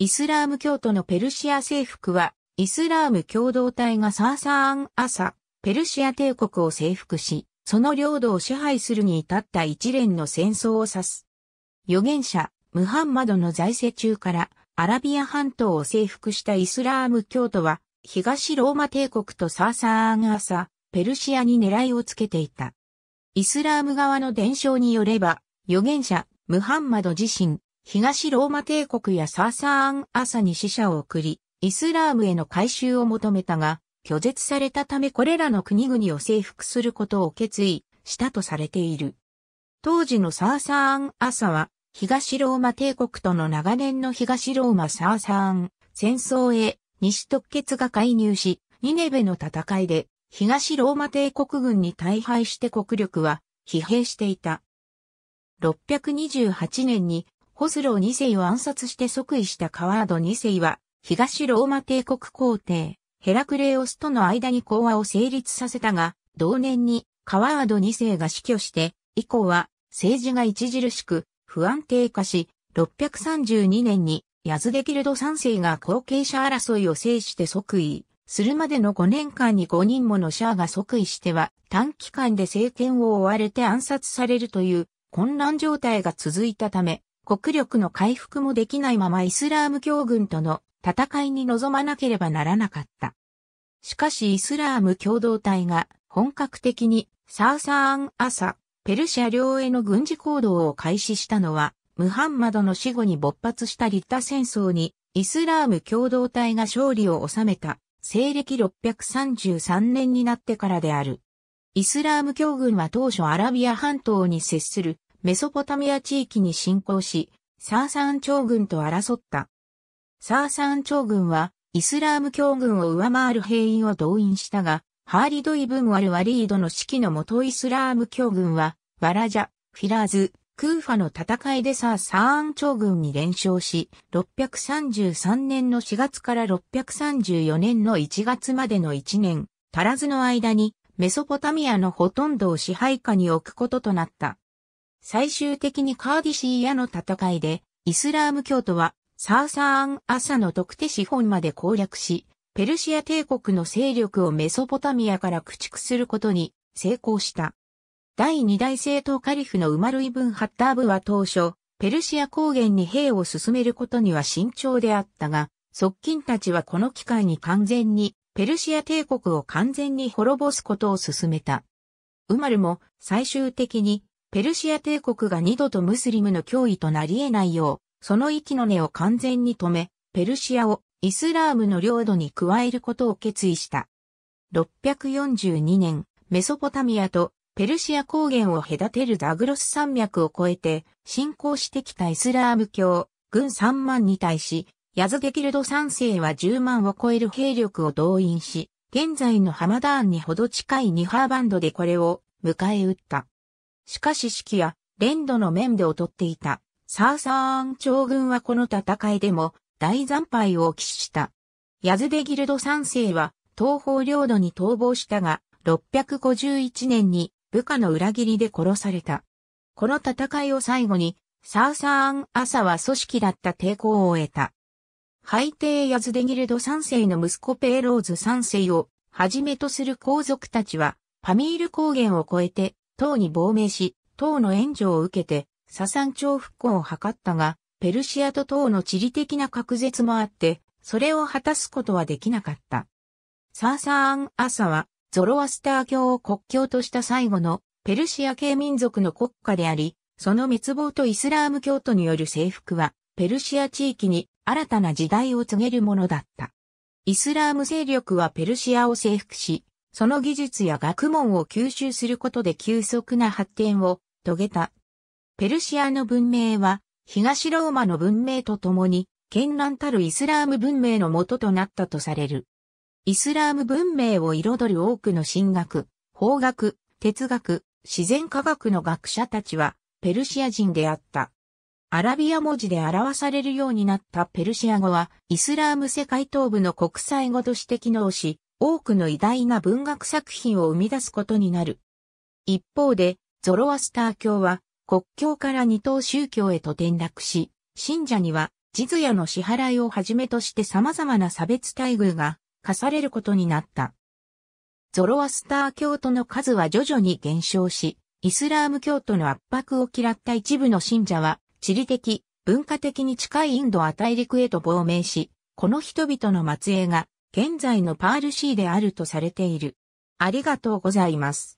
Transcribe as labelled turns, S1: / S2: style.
S1: イスラーム教徒のペルシア征服は、イスラーム共同体がサーサーン・アサ、ペルシア帝国を征服し、その領土を支配するに至った一連の戦争を指す。預言者、ムハンマドの在世中からアラビア半島を征服したイスラーム教徒は、東ローマ帝国とサーサーン・アサ、ペルシアに狙いをつけていた。イスラーム側の伝承によれば、預言者、ムハンマド自身、東ローマ帝国やサーサーン朝に死者を送り、イスラームへの改修を求めたが、拒絶されたためこれらの国々を征服することを決意したとされている。当時のサーサーン朝は、東ローマ帝国との長年の東ローマサーサーン戦争へ西特決が介入し、ニネベの戦いで東ローマ帝国軍に大敗して国力は疲弊していた。628年にホスロー2世を暗殺して即位したカワード2世は、東ローマ帝国皇帝、ヘラクレオスとの間に講和を成立させたが、同年にカワード2世が死去して、以降は政治が著しく不安定化し、632年にヤズデキルド3世が後継者争いを制して即位するまでの5年間に5人ものシャアが即位しては短期間で政権を追われて暗殺されるという混乱状態が続いたため、国力の回復もできないままイスラーム教軍との戦いに臨まなければならなかった。しかしイスラーム共同体が本格的にサーサーン朝、ペルシャ領への軍事行動を開始したのは、ムハンマドの死後に勃発したリッタ戦争に、イスラーム共同体が勝利を収めた、西暦633年になってからである。イスラーム教軍は当初アラビア半島に接するメソポタミア地域に侵攻し、サーサン朝軍と争った。サーサン朝軍は、イスラーム教軍を上回る兵員を動員したが、ハーリド・イブン・ワル・ワリードの指揮のもとイスラーム教軍は、ワラジャ、フィラーズ、クーファの戦いでサー・サーン朝軍に連勝し、633年の4月から634年の1月までの1年、足らずの間に、メソポタミアのほとんどを支配下に置くこととなった。最終的にカーディシーヤの戦いで、イスラーム教徒はサーサーン朝の特定資本まで攻略し、ペルシア帝国の勢力をメソポタミアから駆逐することに成功した。第二大政党カリフのウマルイブン・ハッターブは当初、ペルシア高原に兵を進めることには慎重であったが、側近たちはこの機会に完全に、ペルシア帝国を完全に滅ぼすことを進めた。ウマルも最終的にペルシア帝国が二度とムスリムの脅威となり得ないよう、その息の根を完全に止め、ペルシアをイスラームの領土に加えることを決意した。642年、メソポタミアとペルシア高原を隔てるザグロス山脈を越えて侵攻してきたイスラーム教、軍3万に対し、ヤズゲキルド3世は10万を超える兵力を動員し、現在のハマダーンにほど近いニハーバンドでこれを迎え撃った。しかし式や連度の面で劣っていた、サーサーン朝軍はこの戦いでも大惨敗を喫した。ヤズデギルド3世は東方領土に逃亡したが、651年に部下の裏切りで殺された。この戦いを最後に、サーサーン朝は組織だった抵抗を得た。ハ帝ヤズデギルド3世の息子ペーローズ3世をはじめとする皇族たちは、パミール高原を越えて党に亡命し、党の援助を受けて、ササン朝復興を図ったが、ペルシアと党の地理的な隔絶もあって、それを果たすことはできなかった。サーサーン・アサは、ゾロアスター教を国教とした最後のペルシア系民族の国家であり、その滅亡とイスラーム教徒による征服は、ペルシア地域に新たな時代を告げるものだった。イスラーム勢力はペルシアを征服し、その技術や学問を吸収することで急速な発展を遂げた。ペルシアの文明は、東ローマの文明とともに、絢爛たるイスラーム文明の元となったとされる。イスラーム文明を彩る多くの神学、法学、哲学、自然科学の学者たちは、ペルシア人であった。アラビア文字で表されるようになったペルシア語は、イスラーム世界東部の国際語として機能し、多くの偉大な文学作品を生み出すことになる。一方で、ゾロアスター教は国教から二等宗教へと転落し、信者にはジズヤの支払いをはじめとして様々な差別待遇が課されることになった。ゾロアスター教徒の数は徐々に減少し、イスラーム教徒の圧迫を嫌った一部の信者は、地理的、文化的に近いインドア大陸へと亡命し、この人々の末裔が現在のパールシーであるとされている。ありがとうございます。